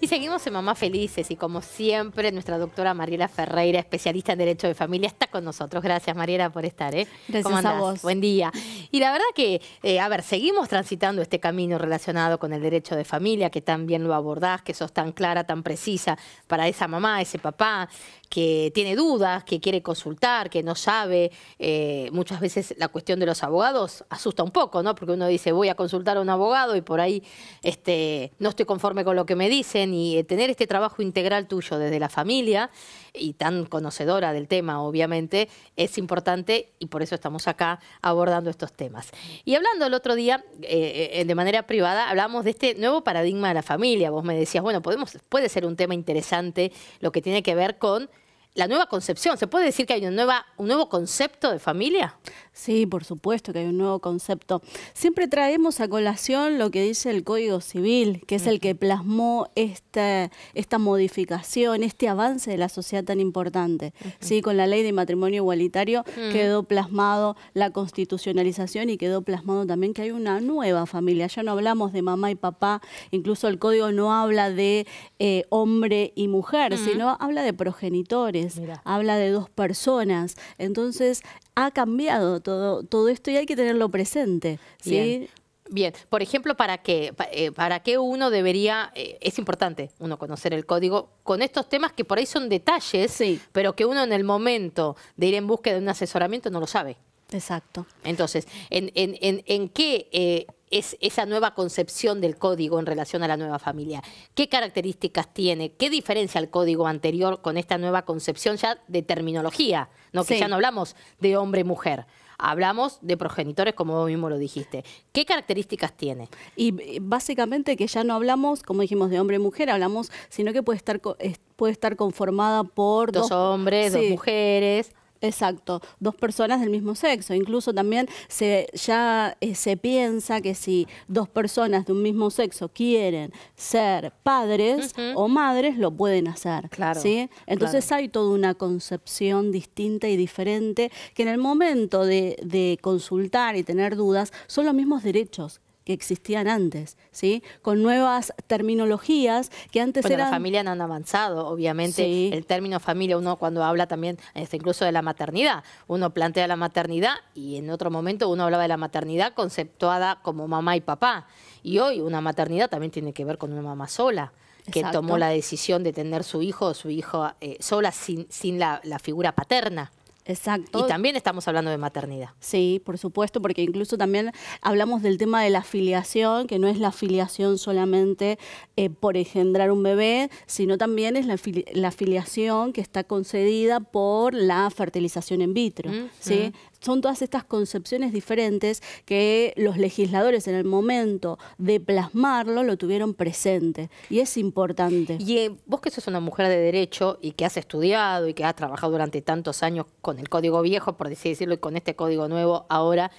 Y seguimos en Mamá Felices y como siempre nuestra doctora Mariela Ferreira, especialista en Derecho de Familia, está con nosotros. Gracias Mariela por estar. ¿eh? Gracias Buen día. Y la verdad que, eh, a ver, seguimos transitando este camino relacionado con el derecho de familia, que tan bien lo abordás, que sos tan clara, tan precisa para esa mamá, ese papá, que tiene dudas, que quiere consultar, que no sabe. Eh, muchas veces la cuestión de los abogados asusta un poco, ¿no? Porque uno dice, voy a consultar a un abogado y por ahí este, no estoy conforme con lo que me dicen y eh, tener este trabajo integral tuyo desde la familia y tan conocedora del tema, obviamente, es importante y por eso estamos acá abordando estos temas. Y hablando el otro día, eh, eh, de manera privada, hablamos de este nuevo paradigma de la familia. Vos me decías, bueno, podemos, puede ser un tema interesante lo que tiene que ver con la nueva concepción. ¿Se puede decir que hay un nuevo concepto de familia? Sí, por supuesto que hay un nuevo concepto. Siempre traemos a colación lo que dice el Código Civil, que es el que plasmó esta, modificación, este avance de la sociedad tan importante. Sí, con la ley de matrimonio igualitario mm. quedó plasmado la constitucionalización y quedó plasmado también que hay una nueva familia. Ya no hablamos de mamá y papá, incluso el Código no habla de eh, hombre y mujer, sino habla de progenitores habla de dos personas. Entonces ha cambiado todo, todo esto y hay que tenerlo presente. ¿sí? Bien. por ejemplo, ¿para qué, eh, para qué uno debería, eh, es importante uno conocer el código con estos temas que por ahí son detalles, sí. pero que uno en el momento de ir en búsqueda de un asesoramiento no lo sabe? Exacto. Entonces, ¿en, qué eh, es esa nueva concepción del código en relación a la nueva familia? ¿Qué características tiene? ¿Qué diferencia el código anterior con esta nueva concepción ya de terminología? ¿no? Que ya no hablamos de hombre-mujer. Hablamos de progenitores, como vos mismo lo dijiste. ¿Qué características tiene? Y eh, básicamente que ya no hablamos, como dijimos, de hombre-mujer, hablamos, sino que puede estar, puede estar conformada por... Dos, hombres, dos mujeres. Exacto, dos personas del mismo sexo. Incluso también se, ya eh, se piensa que si dos personas de un mismo sexo quieren ser padres o madres, lo pueden hacer. Claro. ¿sí? Entonces hay toda una concepción distinta y diferente que en el momento de, de consultar y tener dudas son los mismos derechos que existían antes, ¿sí? Con nuevas terminologías que antes eran... Pero la familia no han avanzado, obviamente. El término familia, uno cuando habla también este, incluso de la maternidad, uno plantea la maternidad y en otro momento uno hablaba de la maternidad conceptuada como mamá y papá. Y hoy una maternidad también tiene que ver con una mamá sola que tomó la decisión de tener su hijo o su hijo eh, sola sin, sin la figura paterna. Exacto. Y también estamos hablando de maternidad. Sí, por supuesto, porque incluso también hablamos del tema de la afiliación, que no es la afiliación solamente eh, por engendrar un bebé, sino también es la, filiación que está concedida por la fertilización in vitro. ¿sí? son todas estas concepciones diferentes que los legisladores en el momento de plasmarlo lo tuvieron presente y es importante. Y eh, vos que sos una mujer de derecho y que has estudiado y que has trabajado durante tantos años con el código viejo, por así decirlo, y con este código nuevo ahora,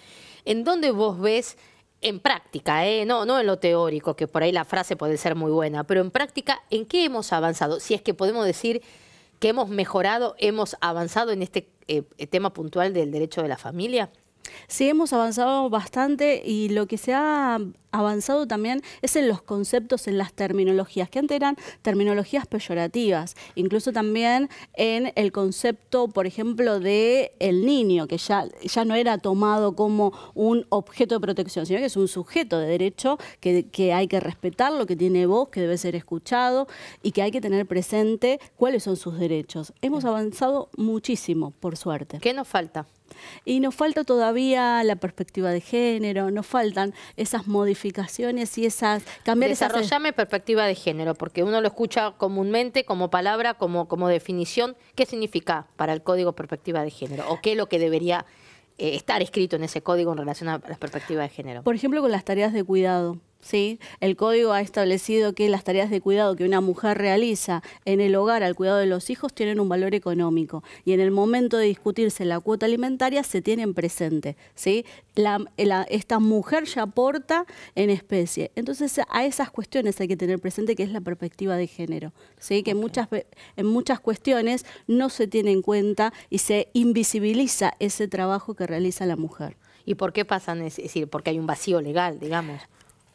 ¿en dónde vos ves en práctica, eh? no, no en lo teórico, que por ahí la frase puede ser muy buena, pero en práctica, ¿en qué hemos avanzado? Si es que podemos decir que hemos mejorado, hemos avanzado en este eh, tema puntual del derecho de la familia? Sí, hemos avanzado bastante y lo que se ha avanzado también es en los conceptos, en las terminologías, que antes eran terminologías peyorativas, incluso también en el concepto, por ejemplo, de el niño, que ya, ya no era tomado como un objeto de protección, sino que es un sujeto de derecho que, que hay que respetarlo, que tiene voz, que debe ser escuchado y que hay que tener presente cuáles son sus derechos. Hemos avanzado muchísimo, por suerte. ¿Qué nos falta? Y nos falta todavía la perspectiva de género, nos faltan esas modificaciones y esas... Cambiar Desarrollame perspectiva de género, porque uno lo escucha comúnmente como palabra, como, como definición. ¿Qué significa para el código perspectiva de género? ¿O qué es lo que debería eh, estar escrito en ese código en relación a las perspectivas de género? Por ejemplo, con las tareas de cuidado. ¿sí? El código ha establecido que las tareas de cuidado que una mujer realiza en el hogar al cuidado de los hijos tienen un valor económico y en el momento de discutirse la cuota alimentaria se tienen presente, ¿sí? esta mujer ya aporta en especie. Entonces a esas cuestiones hay que tener presente que es la perspectiva de género, ¿sí? Que en muchas cuestiones no se tiene en cuenta y se invisibiliza ese trabajo que realiza la mujer. ¿Y por qué pasan? Es decir, porque hay un vacío legal, digamos.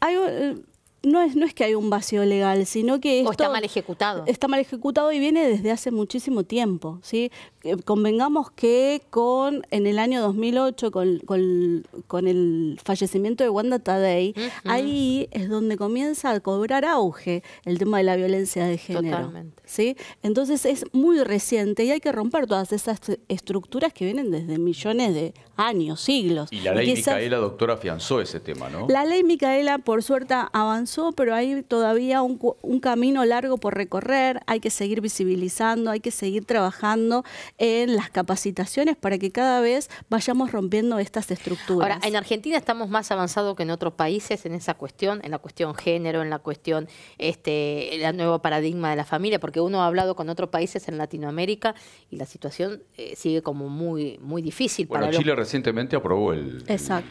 Eh, no es, no es que hay un vacío legal, sino que... está mal ejecutado. Está mal ejecutado y viene desde hace muchísimo tiempo, ¿sí? Eh, convengamos que con en el año 2008, con, el fallecimiento de Wanda Tadei, ahí es donde comienza a cobrar auge el tema de la violencia de género. ¿sí? Entonces es muy reciente y hay que romper todas esas estructuras que vienen desde millones de años, siglos. Y la ley Micaela, doctora, afianzó ese tema, ¿no? La ley Micaela, por suerte, avanzó, pero hay todavía un, un camino largo por recorrer, hay que seguir visibilizando, hay que seguir trabajando en las capacitaciones para que cada vez vayamos rompiendo estas estructuras. Ahora, en Argentina estamos más avanzados que en otros países en esa cuestión, en la cuestión género, en la cuestión, este, el nuevo paradigma de la familia, porque uno ha hablado con otros países en Latinoamérica y la situación eh, sigue como muy, muy difícil. Bueno, para Chile recientemente aprobó el,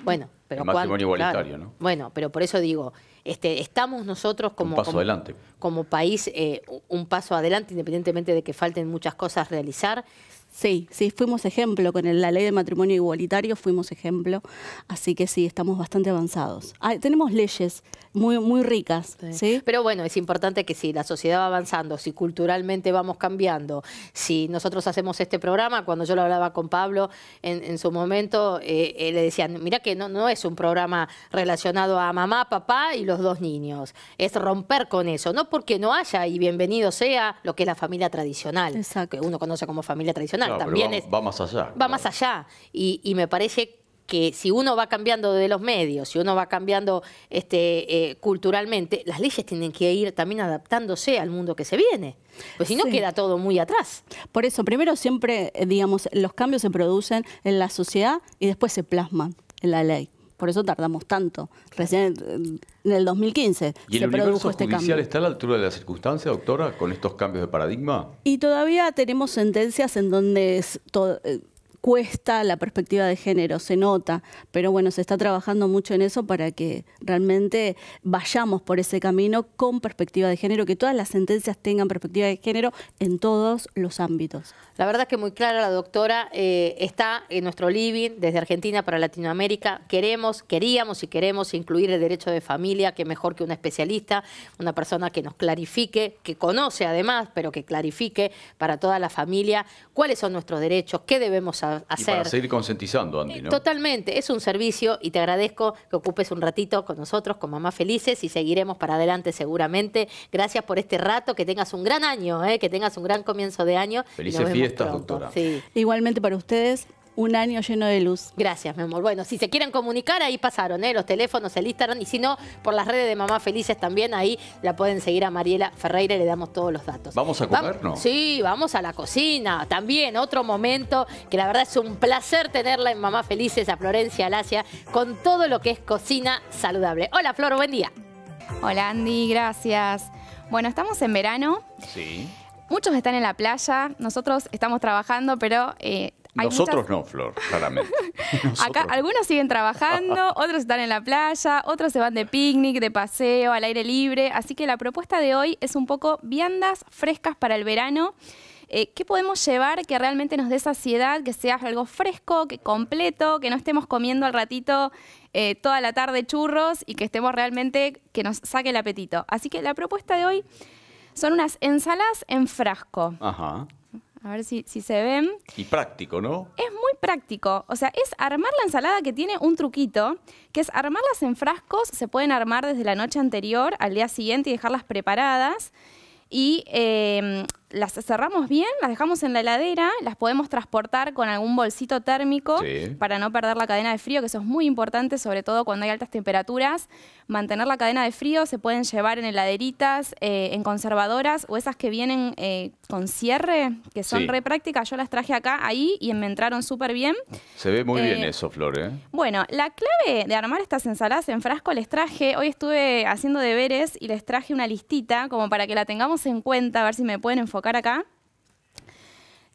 bueno, pero matrimonio igualitario, Bueno, pero por eso digo, este, estamos nosotros como, como país eh, un paso adelante, independientemente de que falten muchas cosas realizar. Sí, sí, fuimos ejemplo. Con la ley de matrimonio igualitario fuimos ejemplo. Así que sí, estamos bastante avanzados. Ah, tenemos leyes muy, muy ricas. Pero bueno, es importante que si la sociedad va avanzando, si culturalmente vamos cambiando, si nosotros hacemos este programa, cuando yo lo hablaba con Pablo en, su momento, eh, eh, le decían, mira que no, no es un programa relacionado a mamá, papá y los dos niños. Es romper con eso. No porque no haya, y bienvenido sea lo que es la familia tradicional, Exacto. que uno conoce como familia tradicional también va, más allá. allá. Y, me parece que si uno va cambiando de los medios, si uno va cambiando este, eh, culturalmente, las leyes tienen que ir también adaptándose al mundo que se viene. Pues si no queda todo muy atrás. Por eso, primero siempre, eh, digamos, los cambios se producen en la sociedad y después se plasman en la ley. Por eso tardamos tanto. Recién en el 2015 el se produjo este judicial está a la altura de las circunstancias, doctora, con estos cambios de paradigma? Y todavía tenemos sentencias en donde eh, cuesta la perspectiva de género, se nota, pero bueno, se está trabajando mucho en eso para que realmente vayamos por ese camino con perspectiva de género, que todas las sentencias tengan perspectiva de género en todos los ámbitos. La verdad es que muy clara la doctora, eh, está en nuestro living desde Argentina para Latinoamérica, queremos, queríamos y queremos incluir el derecho de familia, que mejor que una especialista, una persona que nos clarifique, que conoce además, pero que clarifique para toda la familia cuáles son nuestros derechos, qué debemos hacer hacer. Y para seguir concientizando, Andy, Totalmente, es un servicio y te agradezco que ocupes un ratito con nosotros, con Mamás Felices, y seguiremos para adelante seguramente. Gracias por este rato, que tengas un gran año, ¿eh? que tengas un gran comienzo de año. Felices fiestas, doctora. Igualmente para ustedes, un año lleno de luz. Gracias, mi amor. Bueno, si se quieren comunicar, ahí pasaron, ¿eh? Los teléfonos, el Instagram, y si no, por las redes de Mamá Felices también, ahí la pueden seguir a Mariela Ferreira y le damos todos los datos. ¿Vamos a comer, no? Sí, vamos a la cocina. También otro momento que la verdad es un placer tenerla en Mamá Felices a Florencia Alacia con todo lo que es cocina saludable. Hola, Flor, buen día. Hola, Andy, gracias. Bueno, estamos en verano. Sí. Muchos están en la playa, nosotros estamos trabajando, pero eh, nosotros no, Flor, claramente. Acá, algunos siguen trabajando, otros están en la playa, otros se van de picnic, de paseo, al aire libre. Así que la propuesta de hoy es un poco viandas frescas para el verano. Eh, ¿Qué podemos llevar que realmente nos dé saciedad, que sea algo fresco, que completo, que no estemos comiendo al ratito eh, toda la tarde churros y que estemos realmente, que nos saque el apetito? Así que la propuesta de hoy son unas ensaladas en frasco. Ajá. A ver si, se ven. Y práctico, ¿no? Es muy práctico. O sea, es armar la ensalada que tiene un truquito, que es armarlas en frascos. Se pueden armar desde la noche anterior al día siguiente y dejarlas preparadas. Y eh, las cerramos bien, las dejamos en la heladera, las podemos transportar con algún bolsito térmico para no perder la cadena de frío, que eso es muy importante, sobre todo cuando hay altas temperaturas. Mantener la cadena de frío se pueden llevar en heladeritas, eh, en conservadoras o esas que vienen eh, con cierre, que son re prácticas. Yo las traje acá, ahí, y me entraron súper bien. Se ve muy bien eh, eso, Flor. Bueno, la clave de armar estas ensaladas en frasco les traje, hoy estuve haciendo deberes y les traje una listita como para que la tengamos en cuenta, a ver si me pueden enfocar acá,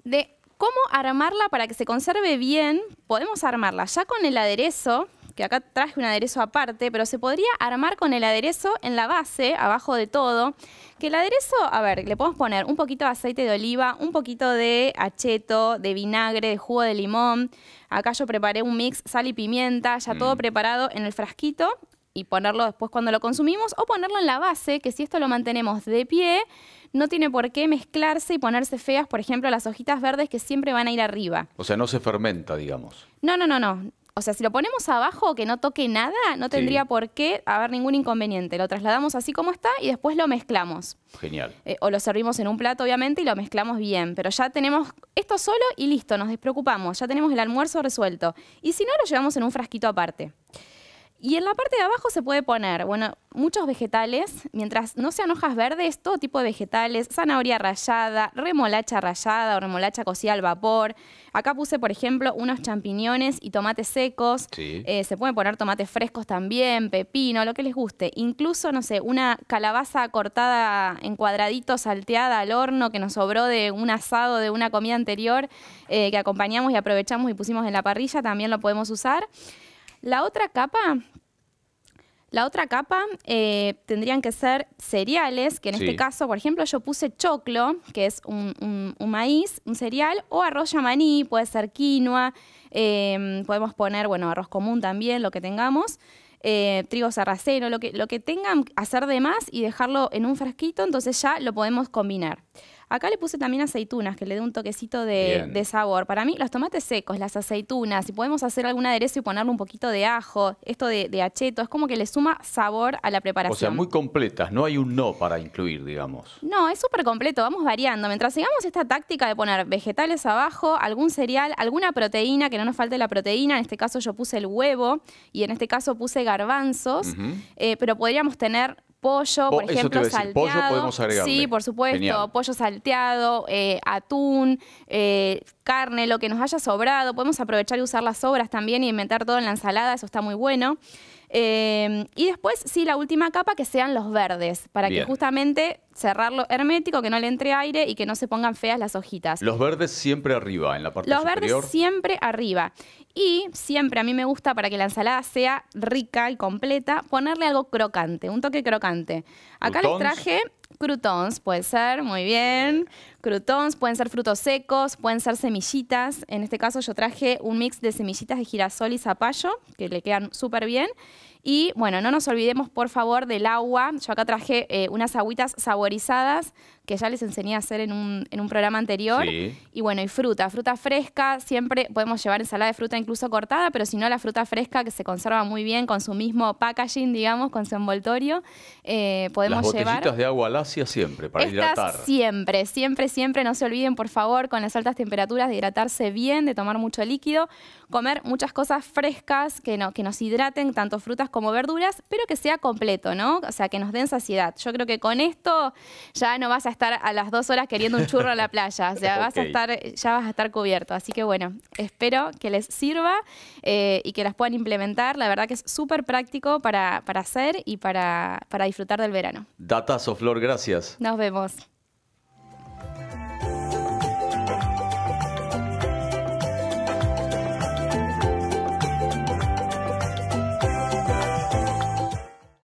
de cómo armarla para que se conserve bien. Podemos armarla ya con el aderezo, que acá traje un aderezo aparte, pero se podría armar con el aderezo en la base, abajo de todo. Que el aderezo, a ver, le podemos poner un poquito de aceite de oliva, un poquito de acheto, de vinagre, de jugo de limón. Acá yo preparé un mix sal y pimienta, ya todo mm. preparado en el frasquito y ponerlo después cuando lo consumimos o ponerlo en la base, que si esto lo mantenemos de pie, no tiene por qué mezclarse y ponerse feas, por ejemplo, las hojitas verdes que siempre van a ir arriba. O sea, no se fermenta, digamos. No, no, no, no. O sea, si lo ponemos abajo, que no toque nada, no tendría por qué haber ningún inconveniente. Lo trasladamos así como está y después lo mezclamos. Genial. Eh, o lo servimos en un plato, obviamente, y lo mezclamos bien. Pero ya tenemos esto solo y listo, nos despreocupamos. Ya tenemos el almuerzo resuelto. Y si no, lo llevamos en un frasquito aparte. Y en la parte de abajo se puede poner, bueno, muchos vegetales, mientras no sean hojas verdes, todo tipo de vegetales, zanahoria rallada, remolacha rallada o remolacha cocida al vapor. Acá puse, por ejemplo, unos champiñones y tomates secos. Eh, se pueden poner tomates frescos también, pepino, lo que les guste. Incluso, no sé, una calabaza cortada en cuadraditos, salteada al horno que nos sobró de un asado de una comida anterior eh, que acompañamos y aprovechamos y pusimos en la parrilla, también lo podemos usar. La otra capa la otra capa eh, tendrían que ser cereales, que en este caso, por ejemplo, yo puse choclo, que es un, maíz, un cereal, o arroz yamaní, puede ser quinoa, em, podemos poner, bueno, arroz común también, lo que tengamos, eh, trigo sarraceno, lo que, lo que tengan, hacer de más y dejarlo en un frasquito, entonces ya lo podemos combinar. Acá le puse también aceitunas, que le dé un toquecito de, sabor. Para mí, los tomates secos, las aceitunas, si podemos hacer algún aderezo y ponerle un poquito de ajo, esto de, acheto, es como que le suma sabor a la preparación. O sea, muy completas, no hay un no para incluir, digamos. No, es súper completo, vamos variando. Mientras sigamos esta táctica de poner vegetales abajo, algún cereal, alguna proteína, que no nos falte la proteína, en este caso yo puse el huevo y en este caso puse garbanzos, eh, pero podríamos tener pollo, por ejemplo, salteado. Sí, por supuesto, pollo salteado, eh, atún, eh, carne, lo que nos haya sobrado. Podemos aprovechar y usar las sobras también y inventar todo en la ensalada, eso está muy bueno. Em, y después, sí, la última capa, que sean los verdes, para que justamente cerrarlo hermético, que no le entre aire y que no se pongan feas las hojitas. Los verdes siempre arriba, en la parte Los verdes siempre arriba. Y siempre a mí me gusta, para que la ensalada sea rica y completa, ponerle algo crocante, un toque crocante. Acá les traje Croutons puede ser, muy bien. Croutons pueden ser frutos secos, pueden ser semillitas. En este caso yo traje un mix de semillitas de girasol y zapallo, que le quedan súper bien. Y bueno, no nos olvidemos por favor del agua. Yo acá traje eh, unas agüitas saborizadas que ya les enseñé a hacer en un, programa anterior. Y bueno, y fruta, fruta fresca, siempre podemos llevar ensalada de fruta incluso cortada, pero si no, la fruta fresca que se conserva muy bien con su mismo packaging, digamos, con su envoltorio, podemos eh, podemos Las botellitas de agua lacia siempre, para hidratar. Siempre, siempre, siempre, no se olviden, por favor, con las altas temperaturas, de hidratarse bien, de tomar mucho líquido, comer muchas cosas frescas que, no, que nos hidraten, tanto frutas como verduras, pero que sea completo, ¿no? O sea, que nos den saciedad. Yo creo que con esto ya no vas a estar a las dos horas queriendo un churro a la playa, o sea, vas a estar, ya vas a estar cubierto. Así que bueno, espero que les sirva eh, y que las puedan implementar. La verdad que es súper práctico para, para hacer y para, para disfrutar del verano. Datazo, Flor, gracias. Nos vemos.